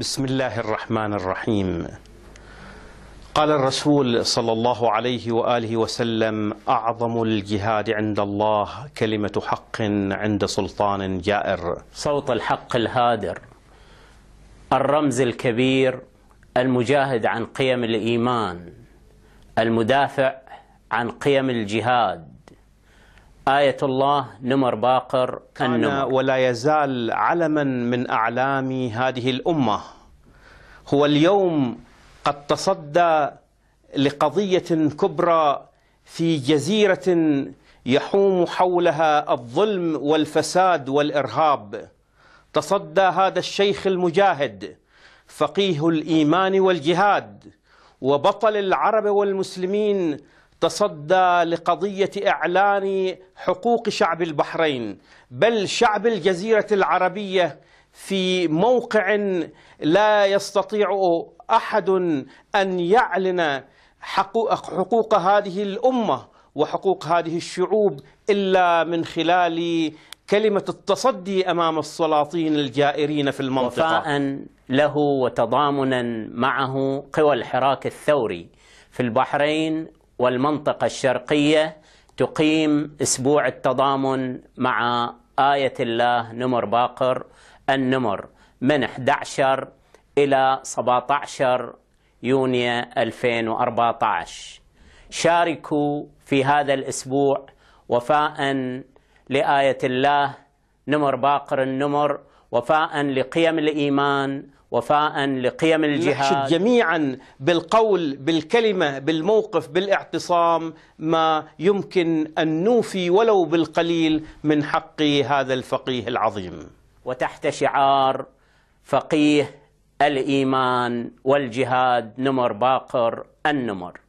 بسم الله الرحمن الرحيم قال الرسول صلى الله عليه واله وسلم اعظم الجهاد عند الله كلمه حق عند سلطان جائر صوت الحق الهادر الرمز الكبير المجاهد عن قيم الايمان المدافع عن قيم الجهاد آية الله نمر باقر كان ولا يزال علما من أعلام هذه الأمة هو اليوم قد تصدى لقضية كبرى في جزيرة يحوم حولها الظلم والفساد والإرهاب تصدى هذا الشيخ المجاهد فقيه الإيمان والجهاد وبطل العرب والمسلمين تصدى لقضية إعلان حقوق شعب البحرين بل شعب الجزيرة العربية في موقع لا يستطيع أحد أن يعلن حقوق هذه الأمة وحقوق هذه الشعوب إلا من خلال كلمة التصدي أمام السلاطين الجائرين في المنطقة وفاء له وتضامنا معه قوى الحراك الثوري في البحرين والمنطقة الشرقية تقيم أسبوع التضامن مع آية الله نمر باقر النمر من 11 إلى 17 يونيو 2014 شاركوا في هذا الأسبوع وفاء لآية الله نمر باقر النمر وفاء لقيم الإيمان وفاء لقيم الجهاد نحشد جميعا بالقول بالكلمة بالموقف بالاعتصام ما يمكن أن نوفي ولو بالقليل من حق هذا الفقيه العظيم وتحت شعار فقيه الإيمان والجهاد نمر باقر النمر